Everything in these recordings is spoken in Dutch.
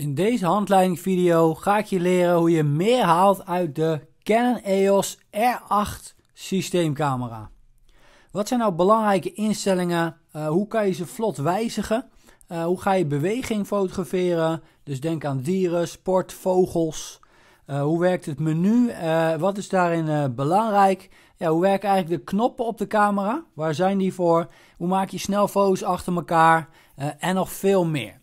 In deze handleiding video ga ik je leren hoe je meer haalt uit de Canon EOS R8 systeemcamera. Wat zijn nou belangrijke instellingen? Eh, hoe kan je ze vlot wijzigen? Eh, hoe ga je beweging fotograferen? Dus denk aan dieren, sport, vogels. Eh, hoe werkt het menu? wat is daarin belangrijk? Ja, hoe werken eigenlijk de knoppen op de camera? Waar zijn die voor? Hoe maak je snel foto's achter elkaar? en nog veel meer.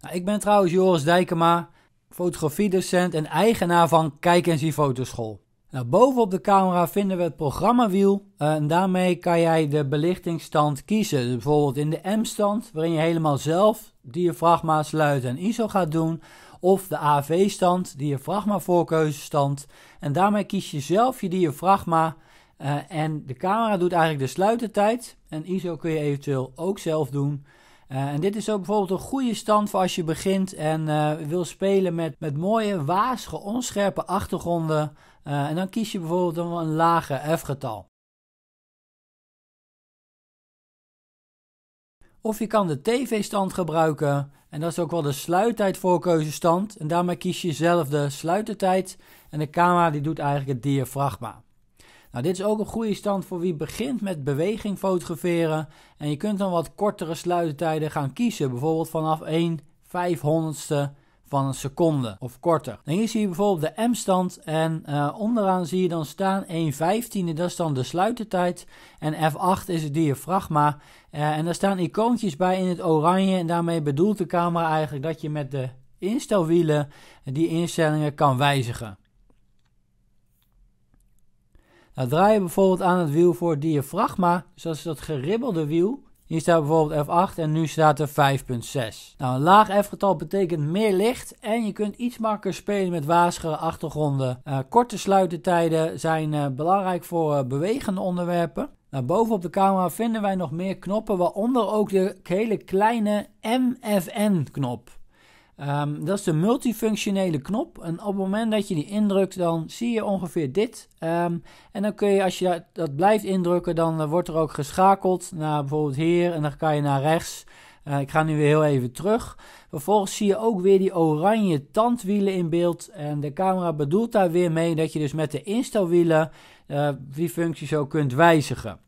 Nou, ik ben trouwens Joris Dijkema, fotografiedocent en eigenaar van Kijk en Zie Fotoschool. Boven nou, bovenop de camera vinden we het programmawiel eh, en daarmee kan jij de belichtingsstand kiezen. Dus bijvoorbeeld in de M-stand, waarin je helemaal zelf diafragma, sluiten en ISO gaat doen. Of de AV-stand, diafragma voorkeuzestand. En daarmee kies je zelf je diafragma uh, en de camera doet eigenlijk de sluitertijd. En ISO kun je eventueel ook zelf doen. Eh, en dit is ook bijvoorbeeld een goede stand voor als je begint en eh, wil spelen met, met mooie, waasige, onscherpe achtergronden. Eh, en dan kies je bijvoorbeeld een lager F-getal. Of je kan de TV-stand gebruiken. En dat is ook wel de sluittijd voorkeuzestand. En daarmee kies je zelf de sluitertijd. En de camera die doet eigenlijk het diafragma. Nou, dit is ook een goede stand voor wie begint met beweging fotograferen. En je kunt dan wat kortere sluitertijden gaan kiezen. Bijvoorbeeld vanaf 1 500ste van een seconde of korter. Dan nou, hier zie je bijvoorbeeld de M-stand en eh, onderaan zie je dan staan 1 e dat is dan de sluitertijd. En F8 is het diafragma. Eh, en daar staan icoontjes bij in het oranje en daarmee bedoelt de camera eigenlijk dat je met de instelwielen die instellingen kan wijzigen. Nou, draai je bijvoorbeeld aan het wiel voor diafragma, dus dat is dat geribbelde wiel. Hier staat bijvoorbeeld F8 en nu staat er 5.6. Nou, een laag F-getal betekent meer licht en je kunt iets makker spelen met waarschuwende achtergronden. Uh, korte sluitertijden zijn eh, belangrijk voor eh, bewegende onderwerpen. Nou, boven op de camera vinden wij nog meer knoppen, waaronder ook de hele kleine MFN-knop. Ehm, dat is de multifunctionele knop. En op het moment dat je die indrukt, dan zie je ongeveer dit. Ehm, en dan kun je, als je dat, blijft indrukken, dan eh, wordt er ook geschakeld naar bijvoorbeeld hier. En dan kan je naar rechts. Eh, ik ga nu weer heel even terug. Vervolgens zie je ook weer die oranje tandwielen in beeld. En de camera bedoelt daar weer mee dat je dus met de instelwielen uh, die functie zo kunt wijzigen.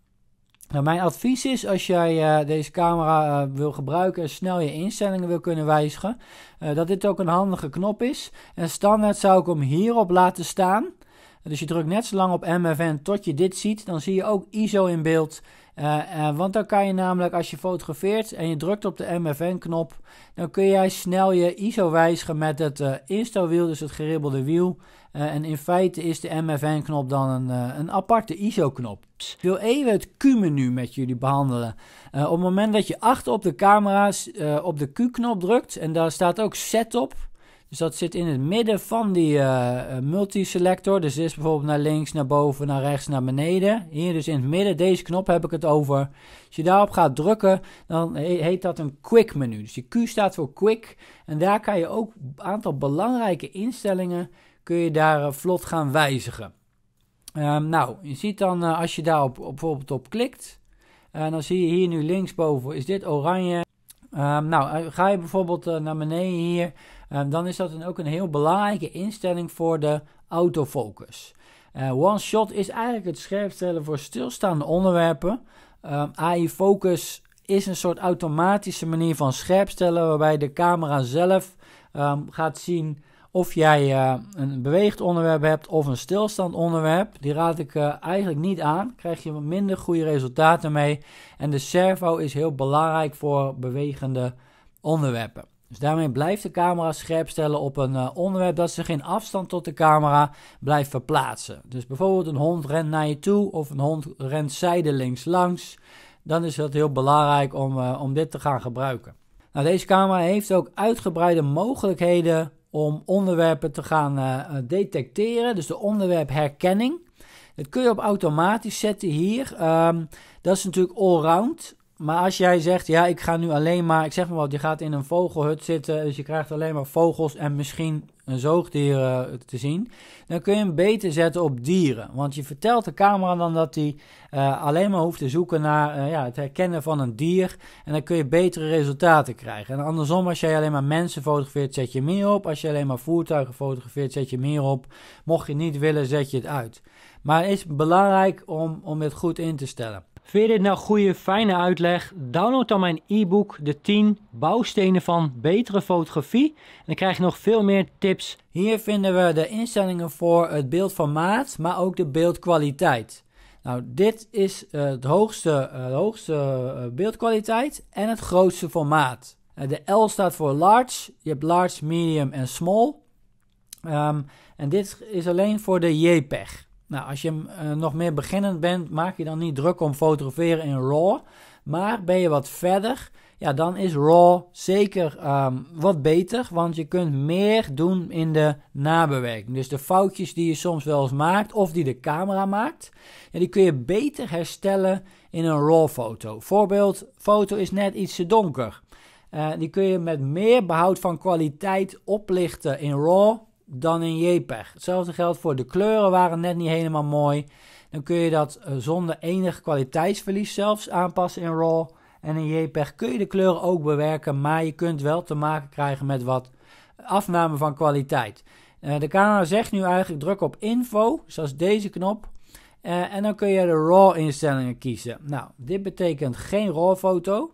Nou, mijn advies is als jij eh, deze camera eh, wil gebruiken en snel je instellingen wil kunnen wijzigen, eh, dat dit ook een handige knop is. En standaard zou ik hem hierop laten staan. Dus je drukt net zo lang op MFN tot je dit ziet. Dan zie je ook ISO in beeld. Eh, eh, want dan kan je namelijk als je fotografeert en je drukt op de MFN-knop, dan kun jij snel je ISO wijzigen met het uh, insta-wiel, dus het geribbelde wiel. en in feite is de MFN-knop dan een, een aparte ISO-knop. Ik wil even het Q-menu met jullie behandelen. op het moment dat je achter op de camera op de Q-knop drukt, en daar staat ook Setup. Dus dat zit in het midden van die uh, multiselector. Dus dit is bijvoorbeeld naar links, naar boven, naar rechts, naar beneden. Hier dus in het midden, deze knop heb ik het over. Als je daarop gaat drukken, dan heet dat een quick menu. Dus die Q staat voor quick. En daar kan je ook een aantal belangrijke instellingen kun je daar eh, vlot gaan wijzigen. Ehm, nou, je ziet dan als je daar op, bijvoorbeeld op klikt. En dan zie je hier nu linksboven is dit oranje. Ehm, nou, ga je bijvoorbeeld naar beneden hier. Ehm, dan is dat dan ook een heel belangrijke instelling voor de autofocus. Eh, one shot is eigenlijk het scherpstellen voor stilstaande onderwerpen. Ehm, AI focus is een soort automatische manier van scherpstellen waarbij de camera zelf ehm, gaat zien of jij eh, een beweegd onderwerp hebt of een stilstand onderwerp. Die raad ik eh, eigenlijk niet aan. Krijg je minder goede resultaten mee. En de servo is heel belangrijk voor bewegende onderwerpen. Dus daarmee blijft de camera scherp stellen op een eh, onderwerp dat zich in afstand tot de camera blijft verplaatsen. Dus bijvoorbeeld een hond rent naar je toe of een hond rent zijdelings langs. Dan is dat heel belangrijk om, eh, om dit te gaan gebruiken. Nou, deze camera heeft ook uitgebreide mogelijkheden om onderwerpen te gaan eh, detecteren. Dus de onderwerpherkenning. Dat kun je op automatisch zetten hier. Ehm, dat is natuurlijk allround. Maar als jij zegt, ja, ik ga nu alleen maar, ik zeg maar wat, je gaat in een vogelhut zitten, dus je krijgt alleen maar vogels en misschien een zoogdier eh, te zien, dan kun je hem beter zetten op dieren. Want je vertelt de camera dan dat hij eh, alleen maar hoeft te zoeken naar eh, ja, het herkennen van een dier en dan kun je betere resultaten krijgen. En andersom, als jij alleen maar mensen fotografeert, zet je meer op. Als je alleen maar voertuigen fotografeert, zet je meer op. Mocht je niet willen, zet je het uit. Maar het is belangrijk om, om het goed in te stellen. Vind je dit nou goede, fijne uitleg? Download dan mijn e-book De 10 Bouwstenen van Betere Fotografie. En dan krijg je nog veel meer tips. Hier vinden we de instellingen voor het beeldformaat, maar ook de beeldkwaliteit. Nou, dit is eh, het hoogste, eh, hoogste eh, beeldkwaliteit en het grootste formaat. de L staat voor large. Je hebt large, medium en small. Ehm, en dit is alleen voor de JPEG. Nou, als je eh, nog meer beginnend bent, maak je dan niet druk om fotograferen in RAW. Maar ben je wat verder, ja, dan is RAW zeker ehm, wat beter, want je kunt meer doen in de nabewerking. Dus de foutjes die je soms wel eens maakt of die de camera maakt, ja, die kun je beter herstellen in een RAW foto. Voorbeeld, foto is net iets te donker. Eh, die kun je met meer behoud van kwaliteit oplichten in RAW dan in JPEG. Hetzelfde geldt voor de kleuren waren net niet helemaal mooi. Dan kun je dat eh, zonder enig kwaliteitsverlies zelfs aanpassen in RAW. En in JPEG kun je de kleuren ook bewerken, maar je kunt wel te maken krijgen met wat eh, afname van kwaliteit. Eh, de camera zegt nu eigenlijk druk op info, zoals deze knop. en dan kun je de RAW instellingen kiezen. Nou, dit betekent geen RAW foto.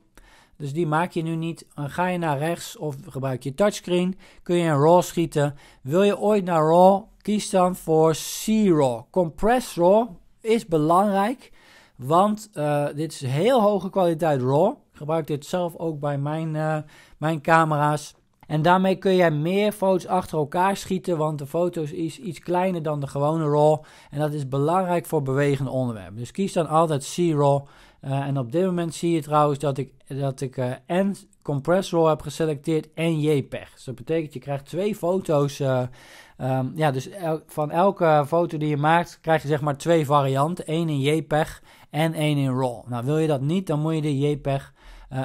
Dus die maak je nu niet. Dan ga je naar rechts of gebruik je touchscreen. Kun je een RAW schieten. Wil je ooit naar RAW? Kies dan voor C-RAW. Compress RAW is belangrijk. Want eh, dit is heel hoge kwaliteit RAW. Ik gebruik dit zelf ook bij mijn, eh, mijn camera's. En daarmee kun jij meer foto's achter elkaar schieten, want de foto's is iets kleiner dan de gewone RAW. En dat is belangrijk voor bewegende onderwerpen. Dus kies dan altijd C-RAW eh, en op dit moment zie je trouwens dat ik, dat ik eh, en compressor heb geselecteerd en JPEG. Dus dat betekent je krijgt twee foto's. Um, ja, dus van elke foto die je maakt krijg je zeg maar twee varianten. één in JPEG en één in RAW. Nou wil je dat niet, dan moet je de JPEG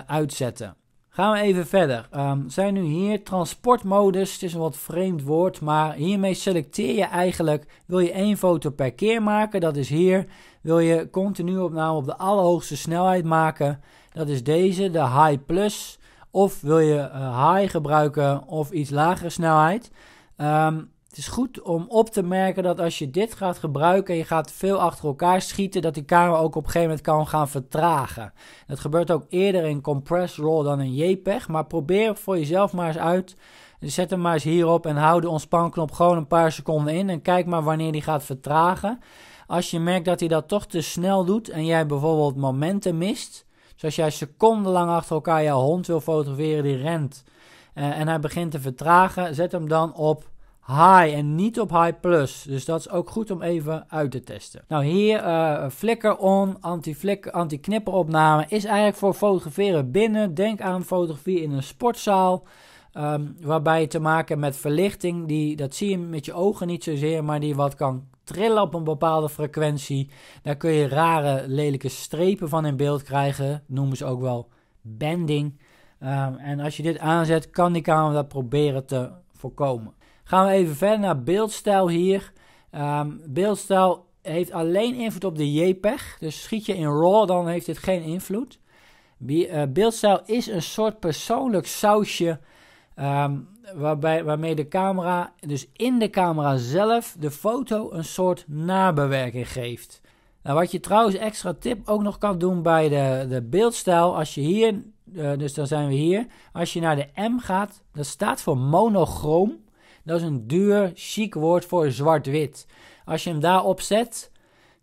uitzetten. Gaan we even verder. Ehm, zijn nu hier transportmodus. Het is een wat vreemd woord, maar hiermee selecteer je eigenlijk. Wil je één foto per keer maken? Dat is hier. Wil je continu opname op de allerhoogste snelheid maken? Dat is deze, de High Plus. Of wil je eh, High gebruiken of iets lagere snelheid? Ehm, het is goed om op te merken dat als je dit gaat gebruiken en je gaat veel achter elkaar schieten, dat die camera ook op een gegeven moment kan gaan vertragen. Dat gebeurt ook eerder in compressed RAW dan in JPEG, maar probeer voor jezelf maar eens uit. Zet hem maar eens hierop en hou de ontspanknop gewoon een paar seconden in en kijk maar wanneer die gaat vertragen. Als je merkt dat hij dat toch te snel doet en jij bijvoorbeeld momenten mist, zoals dus jij secondenlang achter elkaar jouw hond wil fotograferen die rent eh, en hij begint te vertragen, zet hem dan op high en niet op high plus. Dus dat is ook goed om even uit te testen. Nou hier eh, flikker on, anti-flikker, anti-knipper opname is eigenlijk voor fotograferen binnen. Denk aan fotografie in een sportzaal. Ehm, waarbij je te maken met verlichting, die, dat zie je met je ogen niet zozeer, maar die wat kan trillen op een bepaalde frequentie. Daar kun je rare, lelijke strepen van in beeld krijgen. noemen ze ook wel bending. Ehm, en als je dit aanzet, kan die camera dat proberen te voorkomen. Gaan we even verder naar beeldstijl hier. Ehm, beeldstijl heeft alleen invloed op de JPEG. Dus schiet je in RAW, dan heeft dit geen invloed. Eh, beeldstijl is een soort persoonlijk sausje. Ehm, waarbij, waarmee de camera, dus in de camera zelf, de foto een soort nabewerking geeft. Nou, wat je trouwens extra tip ook nog kan doen bij de, de beeldstijl, als je hier, eh, dus dan zijn we hier, als je naar de M gaat, dat staat voor monochroom. Dat is een duur, chic woord voor zwart-wit. Als je hem daarop zet,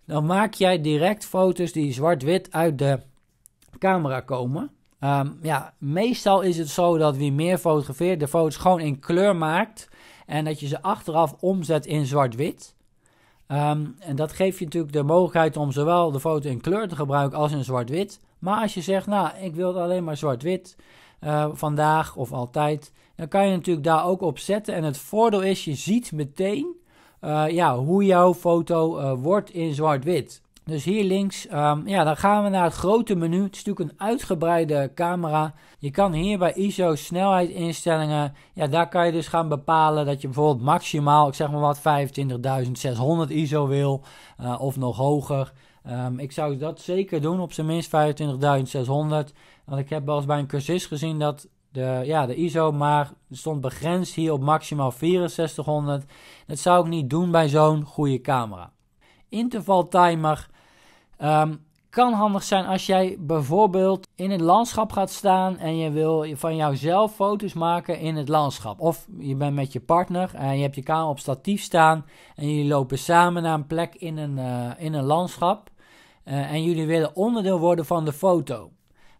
dan maak jij direct foto's die zwart-wit uit de camera komen. Ehm, ja, meestal is het zo dat wie meer fotografeert, de foto's gewoon in kleur maakt. En dat je ze achteraf omzet in zwart-wit. Ehm, en dat geeft je natuurlijk de mogelijkheid om zowel de foto in kleur te gebruiken als in zwart-wit. Maar als je zegt, nou, ik wil alleen maar zwart-wit eh, vandaag of altijd, dan kan je natuurlijk daar ook op zetten. En het voordeel is, je ziet meteen eh, ja, hoe jouw foto eh, wordt in zwart-wit. Dus hier links, ehm, ja, dan gaan we naar het grote menu. Het is natuurlijk een uitgebreide camera. Je kan hier bij ISO snelheidinstellingen, ja, daar kan je dus gaan bepalen dat je bijvoorbeeld maximaal, ik zeg maar wat, 25.600 ISO wil eh, of nog hoger. Ehm, ik zou dat zeker doen, op zijn minst 25.600. Want ik heb wel eens bij een cursus gezien dat de, ja, de ISO, maar stond begrensd hier op maximaal 6400. Dat zou ik niet doen bij zo'n goede camera. Interval timer ehm, kan handig zijn als jij bijvoorbeeld in het landschap gaat staan en je wil van jouzelf foto's maken in het landschap. Of je bent met je partner en je hebt je camera op statief staan en jullie lopen samen naar een plek in een, eh, in een landschap. Eh, en jullie willen onderdeel worden van de foto.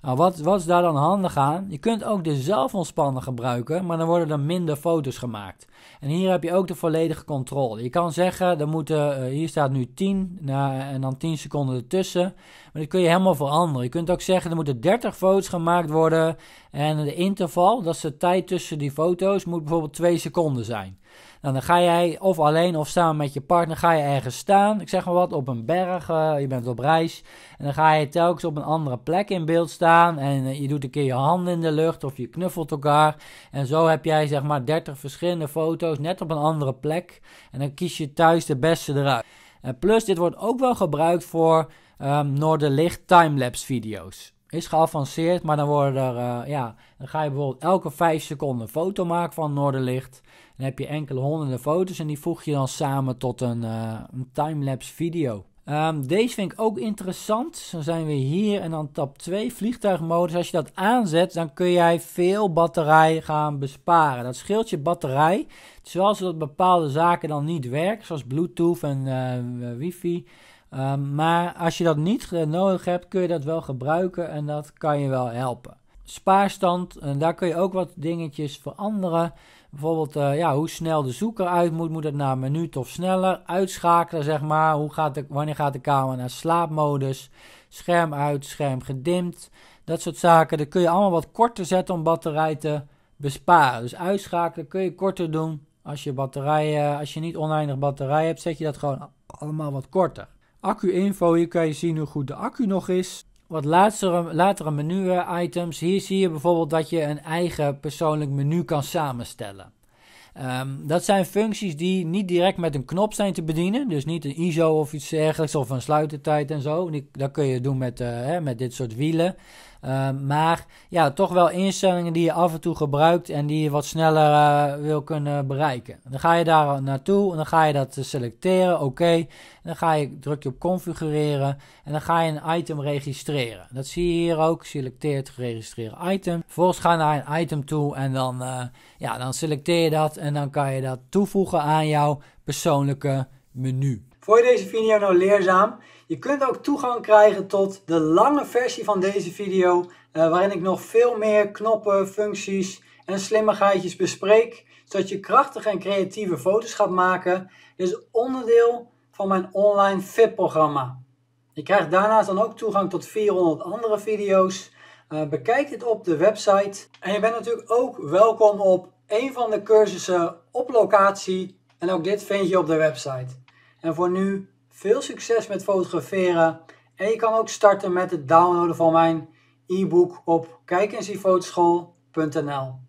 Nou, wat, wat is daar dan handig aan? Je kunt ook de zelfontspanning gebruiken, maar dan worden er minder foto's gemaakt. En hier heb je ook de volledige controle. Je kan zeggen, er moeten, eh, hier staat nu 10 nou, en dan 10 seconden ertussen. Maar dat kun je helemaal veranderen. Je kunt ook zeggen, er moeten 30 foto's gemaakt worden. En de interval, dat is de tijd tussen die foto's, moet bijvoorbeeld 2 seconden zijn. Nou, dan ga jij of alleen of samen met je partner ga je ergens staan. Ik zeg maar wat, op een berg, eh, je bent op reis. En dan ga je telkens op een andere plek in beeld staan. En eh, je doet een keer je handen in de lucht of je knuffelt elkaar. En zo heb jij zeg maar 30 verschillende foto's net op een andere plek. En dan kies je thuis de beste eruit. En plus, dit wordt ook wel gebruikt voor um, Noorderlicht timelapse video's is geavanceerd, maar dan worden er, eh, ja, dan ga je bijvoorbeeld elke 5 seconden een foto maken van Noorderlicht. Dan heb je enkele honderden foto's en die voeg je dan samen tot een, uh, een timelapse video. Ehm, deze vind ik ook interessant. Dan zijn we hier en dan tab 2, vliegtuigmodus. Als je dat aanzet, dan kun jij veel batterij gaan besparen. Dat scheelt je batterij. Terwijl ze dat bepaalde zaken dan niet werken, zoals Bluetooth en uh, wifi. Ehm, maar als je dat niet nodig hebt, kun je dat wel gebruiken en dat kan je wel helpen. Spaarstand, en daar kun je ook wat dingetjes veranderen. Bijvoorbeeld eh, ja, hoe snel de zoeker uit moet. Moet dat naar een minuut of sneller? Uitschakelen, zeg maar. Hoe gaat de, wanneer gaat de camera naar slaapmodus? Scherm uit, scherm gedimd. Dat soort zaken. Dat kun je allemaal wat korter zetten om batterij te besparen. Dus uitschakelen kun je korter doen. Als je, batterij, eh, als je niet oneindig batterij hebt, zet je dat gewoon allemaal wat korter. Accu-info, hier kan je zien hoe goed de accu nog is. Wat latere, latere menu-items. Hier zie je bijvoorbeeld dat je een eigen persoonlijk menu kan samenstellen. Ehm, dat zijn functies die niet direct met een knop zijn te bedienen. Dus niet een ISO of iets dergelijks of een sluitertijd en zo. dat kun je doen met, eh, hè, met dit soort wielen. Ehm, maar ja, toch wel instellingen die je af en toe gebruikt en die je wat sneller eh, wil kunnen bereiken. Dan ga je daar naartoe en dan ga je dat eh, selecteren, oké. Dan ga je, druk je op configureren en dan ga je een item registreren. Dat zie je hier ook, selecteert geregistreerd item. Vervolgens ga je naar een item toe en dan, eh, ja, dan selecteer je dat en dan kan je dat toevoegen aan jouw persoonlijke menu. Vond je deze video nou leerzaam? Je kunt ook toegang krijgen tot de lange versie van deze video, uh, waarin ik nog veel meer knoppen, functies en slimmigheidjes bespreek, zodat je krachtige en creatieve foto's gaat maken. Dit is onderdeel van mijn online fit programma Je krijgt daarnaast dan ook toegang tot 400 andere video's. Eh, bekijk dit op de website. En je bent natuurlijk ook welkom op een van de cursussen op locatie. En ook dit vind je op de website. En voor nu veel succes met fotograferen. En je kan ook starten met het downloaden van mijn e-book op kijkenziefotoschool.nl